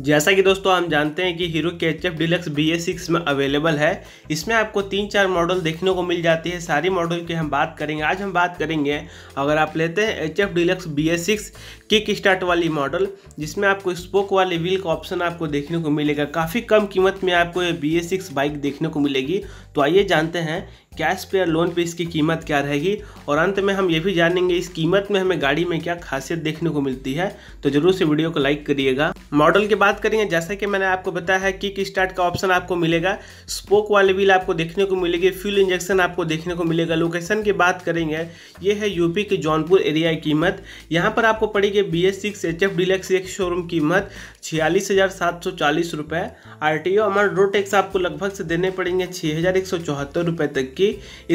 जैसा कि दोस्तों हम जानते हैं कि हीरो के H F deluxe B A six में अवेलेबल है इसमें आपको तीन चार मॉडल देखने को मिल जाती है सारी मॉडल की हम बात करेंगे आज हम बात करेंगे अगर आप लेते हैं H F deluxe B A six kick start वाली मॉडल जिसमें आपको स्पोक वाले व्हील का ऑप्शन आपको देखने को मिलेगा काफ़ी कम कीमत में आपको ये बी ए सिक्स बाइक देखने को मिलेगी तो आइए जानते हैं कैश पे या लोन पे इसकी कीमत क्या रहेगी और अंत में हम ये भी जानेंगे इस कीमत में हमें गाड़ी में क्या खासियत देखने को मिलती है तो ज़रूर से वीडियो को लाइक करिएगा मॉडल के बात करेंगे जैसा कि मैंने आपको बताया है किक स्टार्ट का ऑप्शन आपको मिलेगा स्पोक वाले व्हील आपको देखने को मिलेगी फ्यूल इंजेक्शन आपको देखने को मिलेगा लोकेशन की बात करेंगे ये है यूपी के जौनपुर एरिया की कीमत यहाँ पर आपको पड़ेगी B S six H F deluxe एक शोरूम कीमत छियालीस हज़ार सात सौ चालीस रुपये आर टी ओ अमर रोड टैक्स आपको लगभग से देने पड़ेंगे छः हज़ार एक सौ चौहत्तर रुपये तक की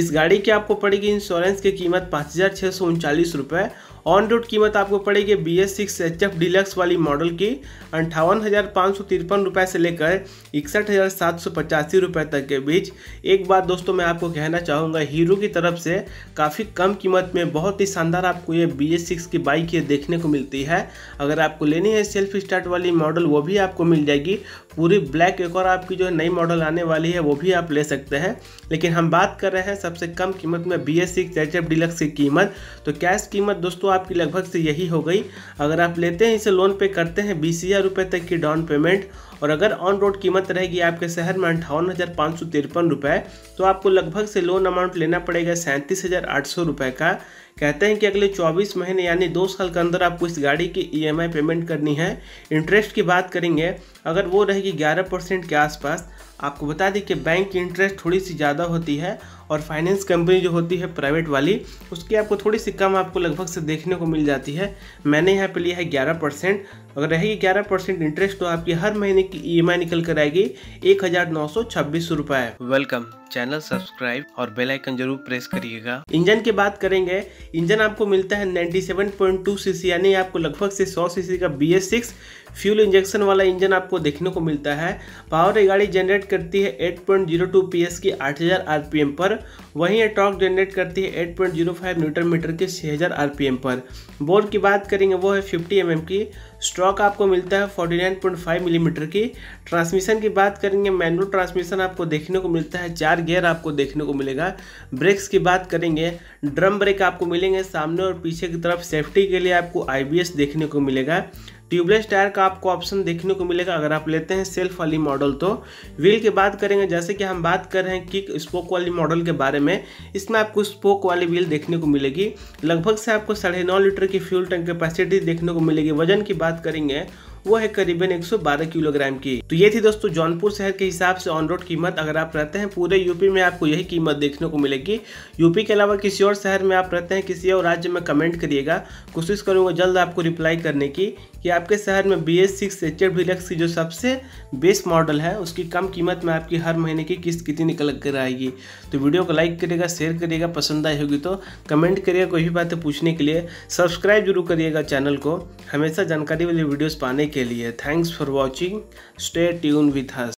इस गाड़ी की आपको पड़ेगी इंश्योरेंस की कीमत पाँच हज़ार छः सौ उनचालीस रुपये ऑन रोड कीमत आपको पड़ेगी B S six H F deluxe वाली मॉडल की अंठावन हज़ार पाँच सौ तिरपन रुपये से लेकर इकसठ हज़ार सात सौ पचासी रुपये तक के बीच एक बात दोस्तों मैं आपको कहना चाहूँगा हीरो की तरफ से काफ़ी कम कीमत में बहुत ही शानदार आपको ये बी एस सिक्स की बाइक ये देखने को मिलती है अगर आपको लेनी है सेल्फ स्टार्ट वाली मॉडल वो भी आपको मिल जाएगी पूरी ब्लैक एक और आपकी जो है नई मॉडल आने वाली है वो भी आप ले सकते हैं लेकिन हम बात कर रहे हैं सबसे कम कीमत में B S six H F deluxe की कीमत तो कैश कीमत दोस्तों आपकी लगभग से यही हो गई अगर आप लेते हैं इसे लोन पे करते हैं बीस हज़ार रुपये तक की डाउन पेमेंट और अगर ऑन रोड कीमत रहेगी आपके शहर में अंठावन हज़ार पाँच सौ तिरपन रुपये तो आपको लगभग से लोन अमाउंट लेना पड़ेगा सैंतीस हज़ार आठ सौ रुपये का कहते हैं कि अगले 24 महीने यानी दो साल के अंदर आपको इस गाड़ी की ई e पेमेंट करनी है इंटरेस्ट की बात करेंगे अगर वो रहेगी 11 परसेंट के आसपास आपको बता दें कि बैंक की इंटरेस्ट थोड़ी सी ज़्यादा होती है और फाइनेंस कंपनी जो होती है प्राइवेट वाली उसकी आपको थोड़ी सी कम आपको लगभग से देखने को मिल जाती है मैंने यहाँ पे लिया है 11 परसेंट अगर रहेगी 11 परसेंट इंटरेस्ट तो आपकी हर महीने ये माय निकल कर आएगी एक हजार नौ सौ छब्बीस रुपए वेलकम चैनल सब्सक्राइब और बेल आइकन जरूर प्रेस करिएगा इंजन की बात करेंगे इंजन आपको मिलता है 97.2 सीसी यानी आपको लगभग से 100 सीसी का बी एस फ्यूल इंजेक्शन वाला इंजन आपको देखने को मिलता है पावर ये गाड़ी जनरेट करती है 8.02 पीएस की 8000 आरपीएम पर वहीं ये टॉक जनरेट करती है 8.05 न्यूटन मीटर के 6000 आरपीएम पर बोर की बात करेंगे वो है 50 एमएम की स्ट्रॉक आपको मिलता है 49.5 मिलीमीटर mm की ट्रांसमिशन की बात करेंगे मैनुअल ट्रांसमिशन आपको देखने को मिलता है चार चार गियर आपको देखने को मिलेगा ब्रेक्स की बात करेंगे ड्रम ब्रेक आपको मिलेंगे सामने और पीछे की तरफ सेफ्टी के लिए आपको आई देखने को मिलेगा ट्यूबलेस टायर का आपको ऑप्शन देखने को मिलेगा अगर आप लेते हैं सेल्फ वाली मॉडल तो व्हील की बात करेंगे जैसे कि हम बात कर रहे हैं किक स्पोक वाली मॉडल के बारे में इसमें आपको स्पोक वाली व्हील देखने को मिलेगी लगभग से आपको साढ़े नौ लीटर की फ्यूल टैंक कैपेसिटी देखने को मिलेगी वजन की बात करेंगे वो है करीबन 112 किलोग्राम की तो ये थी दोस्तों जौनपुर शहर के हिसाब से ऑन रोड कीमत अगर आप रहते हैं पूरे यूपी में आपको यही कीमत देखने को मिलेगी यूपी के अलावा किसी और शहर में आप रहते हैं किसी और राज्य में कमेंट करिएगा कोशिश करूंगा जल्द आपको रिप्लाई करने की कि आपके शहर में बी एस सिक्स एच एड की जो सबसे बेस्ट मॉडल है उसकी कम कीमत में आपकी हर महीने की किस्त कितनी निकल कर आएगी तो वीडियो को लाइक करिएगा शेयर करिएगा पसंद आई होगी तो कमेंट करिएगा कोई भी बातें पूछने के लिए सब्सक्राइब जरूर करिएगा चैनल को हमेशा जानकारी वाली वीडियोज़ पाने के लिए thanks for watching stay tune with has